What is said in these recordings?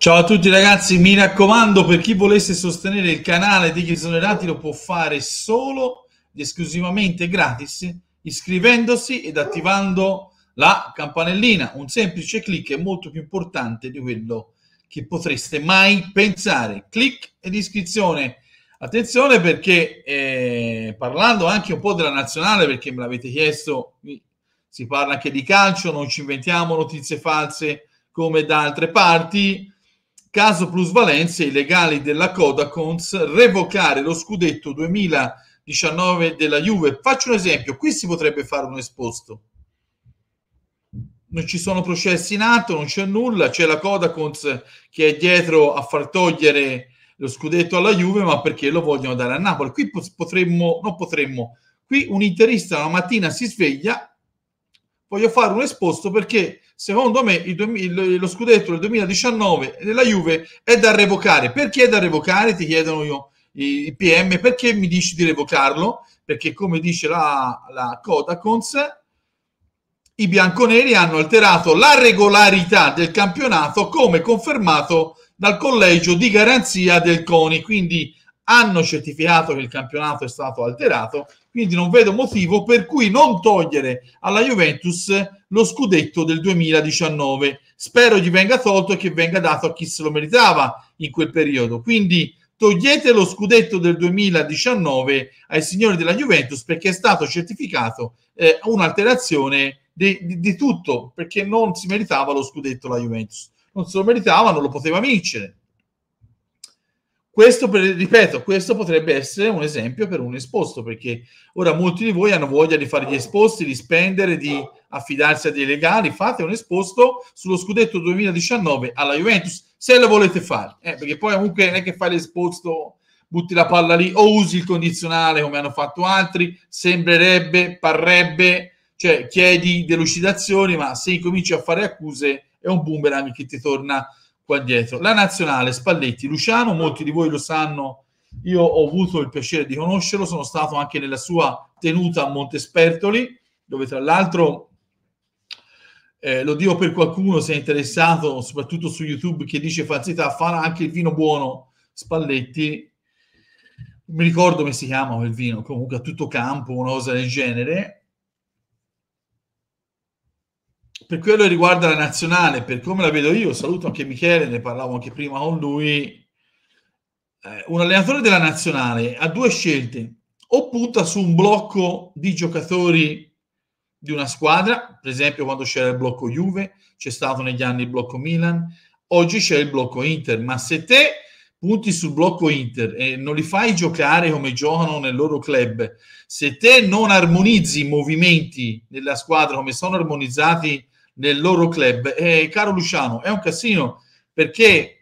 Ciao a tutti ragazzi, mi raccomando per chi volesse sostenere il canale di Ghisonelati lo può fare solo ed esclusivamente gratis iscrivendosi ed attivando la campanellina. Un semplice clic è molto più importante di quello che potreste mai pensare. Clic ed iscrizione. Attenzione perché eh, parlando anche un po' della nazionale, perché me l'avete chiesto, si parla anche di calcio, non ci inventiamo notizie false come da altre parti. Caso plusvalenze, i legali della Codacons, revocare lo scudetto 2019 della Juve. Faccio un esempio, qui si potrebbe fare un esposto. Non ci sono processi in atto, non c'è nulla, c'è la Codacons che è dietro a far togliere lo scudetto alla Juve, ma perché lo vogliono dare a Napoli. Qui potremmo, non potremmo, qui un interista una mattina si sveglia voglio fare un esposto perché secondo me il, il, lo scudetto del 2019 della Juve è da revocare. Perché è da revocare? Ti chiedono io i PM, perché mi dici di revocarlo? Perché come dice la, la Codacons, i bianconeri hanno alterato la regolarità del campionato come confermato dal collegio di garanzia del CONI. Quindi hanno certificato che il campionato è stato alterato, quindi non vedo motivo per cui non togliere alla Juventus lo scudetto del 2019. Spero gli venga tolto e che venga dato a chi se lo meritava in quel periodo. Quindi togliete lo scudetto del 2019 ai signori della Juventus perché è stato certificato eh, un'alterazione di, di, di tutto, perché non si meritava lo scudetto la Juventus. Non se lo meritava, non lo poteva vincere. Questo, per, ripeto, questo potrebbe essere un esempio per un esposto, perché ora molti di voi hanno voglia di fare gli esposti, di spendere, di affidarsi a dei legali. Fate un esposto sullo scudetto 2019 alla Juventus, se lo volete fare, eh, perché poi comunque non è che fai l'esposto, butti la palla lì o usi il condizionale come hanno fatto altri, sembrerebbe, parrebbe, cioè chiedi delucidazioni, ma se incominci a fare accuse è un boomerang che ti torna qua dietro. La nazionale, Spalletti, Luciano, molti di voi lo sanno, io ho avuto il piacere di conoscerlo, sono stato anche nella sua tenuta a Montespertoli, dove tra l'altro, eh, lo dico per qualcuno se è interessato, soprattutto su YouTube, che dice falsità, farà anche il vino buono Spalletti, mi ricordo come si chiama quel vino, comunque a tutto campo, una cosa del genere, per quello che riguarda la nazionale, per come la vedo io, saluto anche Michele, ne parlavo anche prima con lui. Eh, un allenatore della nazionale ha due scelte: o punta su un blocco di giocatori di una squadra, per esempio quando c'era il blocco Juve, c'è stato negli anni il blocco Milan, oggi c'è il blocco Inter, ma se te punti sul blocco Inter e non li fai giocare come giocano nel loro club, se te non armonizzi i movimenti della squadra come sono armonizzati nel loro club. E caro Luciano, è un casino perché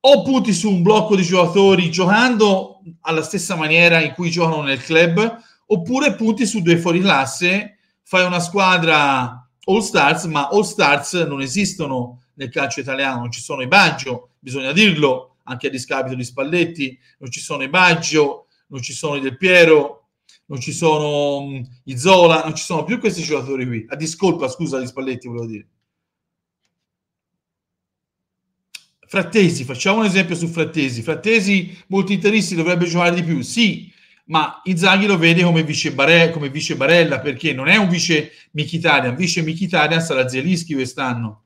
o punti su un blocco di giocatori giocando alla stessa maniera in cui giocano nel club, oppure punti su due fuori classe, fai una squadra all stars, ma all stars non esistono nel calcio italiano, non ci sono i Baggio, bisogna dirlo, anche a discapito di Spalletti, non ci sono i Baggio, non ci sono i Del Piero, non ci sono mm, i Zola, non ci sono più questi giocatori qui. A ah, discolpa, scusa, di Spalletti, volevo dire. Frattesi, facciamo un esempio su Frattesi. Frattesi, molti interisti dovrebbe giocare di più, sì, ma Inzaghi lo vede come vice, Bare, come vice Barella, perché non è un vice Mkhitaryan, vice Mkhitaryan sarà Zelischi quest'anno.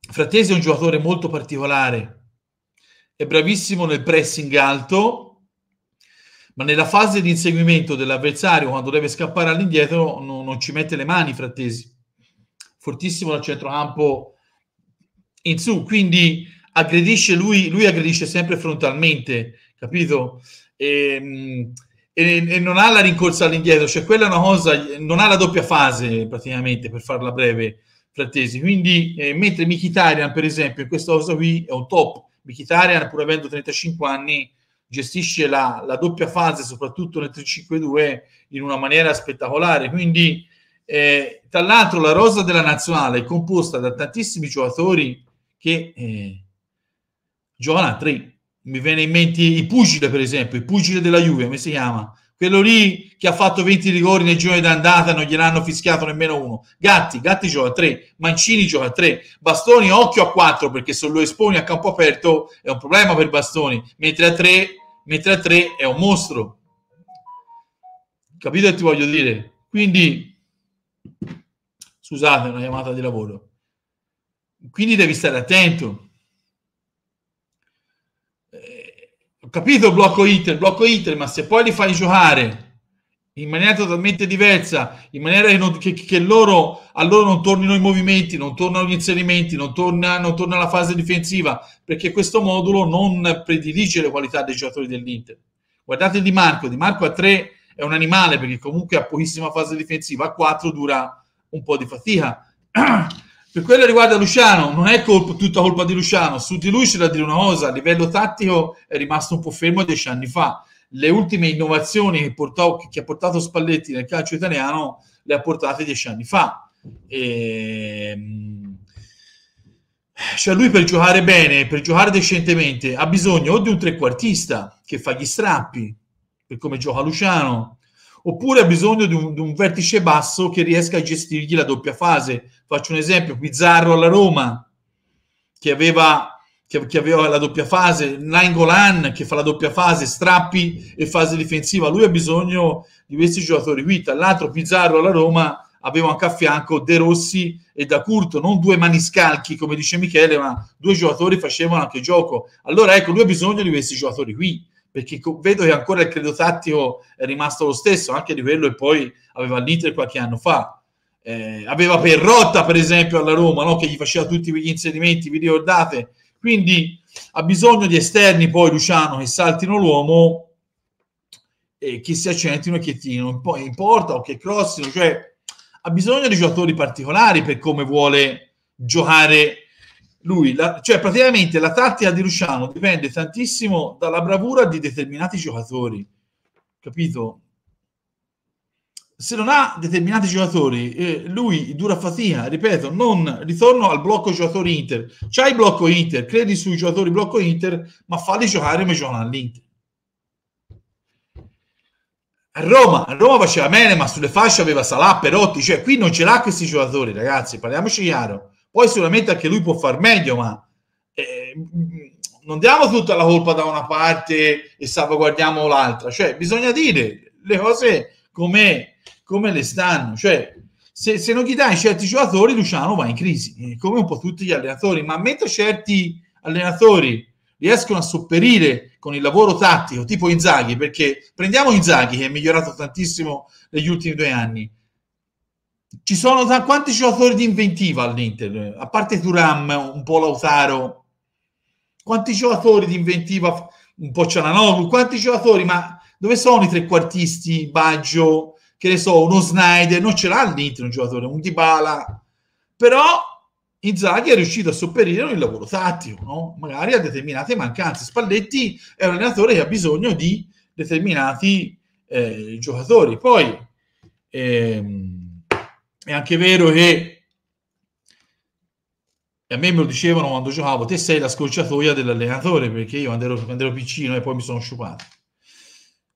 Frattesi è un giocatore molto particolare, è bravissimo nel pressing alto, ma nella fase di inseguimento dell'avversario, quando deve scappare all'indietro, no, non ci mette le mani Frattesi. Fortissimo dal centrocampo in su, quindi aggredisce lui, lui aggredisce sempre frontalmente, capito? E, ehm, e, e, non ha la rincorsa all'indietro, cioè quella è una cosa, non ha la doppia fase praticamente, per farla breve, Frattesi. Quindi, eh, mentre Michitarian, per esempio, in questa cosa qui è un top, Michitarian, pur avendo 35 anni, gestisce la, la doppia fase, soprattutto nel 3-5-2, in una maniera spettacolare. Quindi, eh, tra l'altro, la rosa della nazionale è composta da tantissimi giocatori che eh, giocano a tre. Mi viene in mente i Pugile, per esempio, il Pugile della Juve, come si chiama? Quello lì che ha fatto 20 rigori nel giro d'andata non gliel'hanno fischiato nemmeno uno. Gatti, Gatti gioca a 3, Mancini gioca a 3, Bastoni occhio a 4 perché se lo esponi a campo aperto è un problema per Bastoni, mentre a 3 mentre a tre è un mostro. Capito che ti voglio dire? Quindi, scusate, una chiamata di lavoro. Quindi devi stare attento. Eh, ho capito blocco Inter, blocco Inter, ma se poi li fai giocare in maniera totalmente diversa, in maniera che, non, che, che loro, a loro non tornino i movimenti, non tornano gli inserimenti, non torna, non torna la fase difensiva, perché questo modulo non predilige le qualità dei giocatori dell'Inter. Guardate Di Marco, Di Marco a 3 è un animale perché comunque ha pochissima fase difensiva, a 4 dura un po' di fatica. per quello che riguarda Luciano, non è colpa, tutta colpa di Luciano, su di lui c'è da dire una cosa, a livello tattico è rimasto un po' fermo dieci anni fa le ultime innovazioni che, portò, che, ha portato Spalletti nel calcio italiano le ha portate dieci anni fa. E, ehm, cioè lui per giocare bene, per giocare decentemente, ha bisogno o di un trequartista che fa gli strappi, per come gioca Luciano, oppure ha bisogno di un, di un vertice basso che riesca a gestirgli la doppia fase. Faccio un esempio, Pizzarro alla Roma, che aveva che, che, aveva la doppia fase, Nainggolan che fa la doppia fase, strappi e fase difensiva, lui ha bisogno di questi giocatori qui, tra l'altro Pizzarro alla Roma aveva anche a fianco De Rossi e Da Curto, non due maniscalchi come dice Michele, ma due giocatori facevano anche gioco, allora ecco lui ha bisogno di questi giocatori qui, perché vedo che ancora il credo tattico è rimasto lo stesso, anche di quello che poi aveva l'Inter qualche anno fa. Eh, aveva Perrotta, per esempio, alla Roma, no? che gli faceva tutti quegli inserimenti, vi ricordate? Quindi ha bisogno di esterni poi Luciano che saltino l'uomo e che si accentino e che tirino poi in porta o che crossino, cioè ha bisogno di giocatori particolari per come vuole giocare lui, la, cioè praticamente la tattica di Luciano dipende tantissimo dalla bravura di determinati giocatori, capito? se non ha determinati giocatori, eh, lui dura fatica, ripeto, non ritorno al blocco giocatori Inter. C'hai il blocco Inter, credi sui giocatori blocco Inter, ma falli giocare come giocano all'Inter. A Roma, a Roma faceva bene, ma sulle fasce aveva Salà, Perotti, cioè qui non ce l'ha questi giocatori, ragazzi, parliamoci chiaro. Poi sicuramente anche lui può far meglio, ma eh, non diamo tutta la colpa da una parte e salvaguardiamo l'altra, cioè bisogna dire le cose come, come le stanno. Cioè, se, se, non gli dai certi giocatori, Luciano va in crisi, eh, come un po' tutti gli allenatori. Ma mentre certi allenatori riescono a sopperire con il lavoro tattico, tipo Inzaghi, perché prendiamo Inzaghi che è migliorato tantissimo negli ultimi due anni. Ci sono t- quanti giocatori di inventiva all'Inter, a parte Turam, un po' Lautaro, quanti giocatori di inventiva, un po' Cialanoglu, quanti giocatori, ma dove sono i trequartisti, Baggio, che ne so, uno Snyder? Non ce l'ha all'Inter un giocatore, un Dybala. Però Inzaghi è riuscito a sopperire il lavoro tattico, no? magari a determinate mancanze. Spalletti è un allenatore che ha bisogno di determinati eh, giocatori. Poi ehm, è anche vero che a me me lo dicevano quando giocavo, te sei la scorciatoia dell'allenatore perché io quando ero, quando ero piccino e poi mi sono sciupato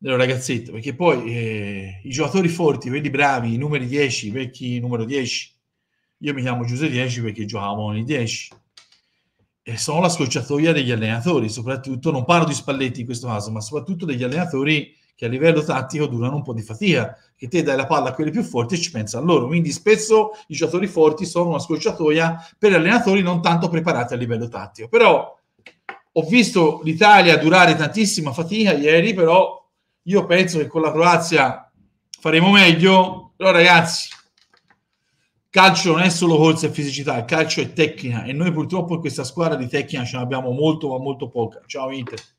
del ragazzetto, perché poi eh, i giocatori forti, quelli bravi, i numeri 10, i vecchi numero 10, io mi chiamo Giuseppe 10 perché giocavo con i 10, e sono la scocciatoia degli allenatori, soprattutto, non parlo di Spalletti in questo caso, ma soprattutto degli allenatori che a livello tattico durano un po' di fatica, che te dai la palla a quelli più forti e ci pensa a loro. Quindi spesso i giocatori forti sono una scorciatoia per allenatori non tanto preparati a livello tattico. Però ho visto l'Italia durare tantissima fatica ieri, però io penso che con la Croazia faremo meglio, però ragazzi, calcio non è solo corsa e fisicità, il calcio è tecnica e noi purtroppo in questa squadra di tecnica ce n'abbiamo molto ma molto poca. Ciao Inter.